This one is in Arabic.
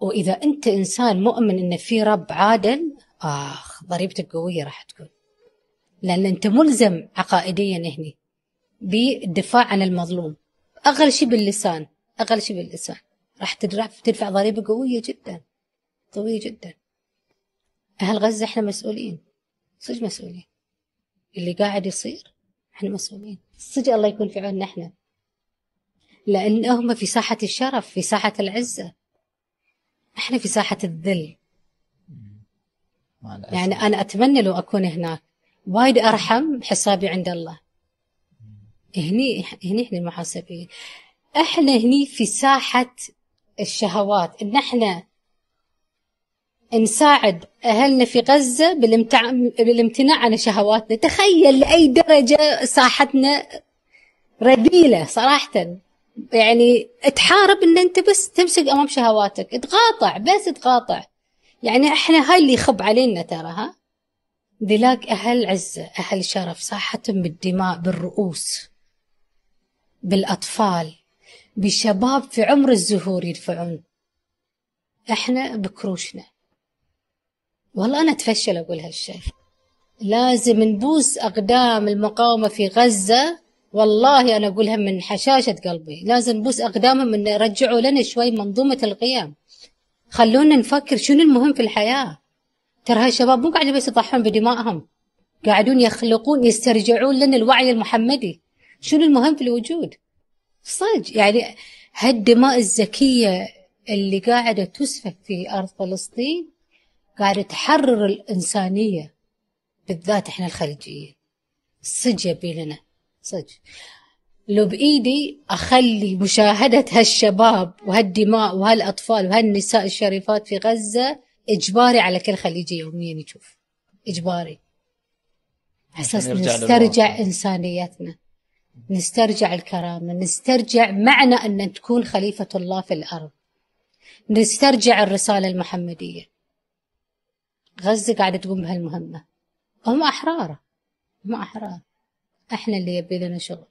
واذا انت انسان مؤمن ان في رب عادل اخ ضريبتك قويه راح تكون لان انت ملزم عقائديا هني بالدفاع عن المظلوم اقل شيء باللسان اقل شيء باللسان راح تدفع تدفع ضريبه قويه جدا قويه جدا اهل غزه احنا مسؤولين صدق مسؤولين اللي قاعد يصير احنا مسؤولين صدق الله يكون في عوننا احنا لان هم في ساحه الشرف في ساحه العزه احنا في ساحه الذل يعني انا اتمنى لو اكون هناك وايد ارحم حسابي عند الله هني هني احنا المحاسبين احنا هني في ساحه الشهوات ان احنا نساعد اهلنا في غزه بالامتع... بالامتناع عن شهواتنا تخيل لاي درجه ساحتنا رذيله صراحه يعني تحارب ان انت بس تمسك امام شهواتك تقاطع بس تقاطع يعني احنا هاي اللي يخب علينا ترى ها ذلاك اهل عزه اهل شرف صاحه بالدماء بالرؤوس بالاطفال بشباب في عمر الزهور يدفعون احنا بكروشنا والله انا اتفشل اقول هالشيء لازم نبوس اقدام المقاومه في غزه والله أنا أقولها من حشاشة قلبي لازم نبوس أقدامهم أن رجعوا لنا شوي منظومة القيم خلونا نفكر شنو المهم في الحياة ترى هالشباب مو قاعدين بس يضحون بدمائهم قاعدون يخلقون يسترجعون لنا الوعي المحمدي شنو المهم في الوجود صدق يعني هالدماء الزكية اللي قاعدة تسفك في أرض فلسطين قاعدة تحرر الإنسانية بالذات إحنا الخليجيين صدق يبي لنا صدق لو بإيدي أخلي مشاهدة هالشباب وهالدماء وهالأطفال وهالنساء الشريفات في غزة إجباري على كل خليجي يوميا يشوف إجباري أساس نسترجع إنسانيتنا نسترجع الكرامة نسترجع معنى أن تكون خليفة الله في الأرض نسترجع الرسالة المحمدية غزة قاعدة تقوم بهالمهمة هم أحرار هم أحرار احنا اللي يبي لنا شغل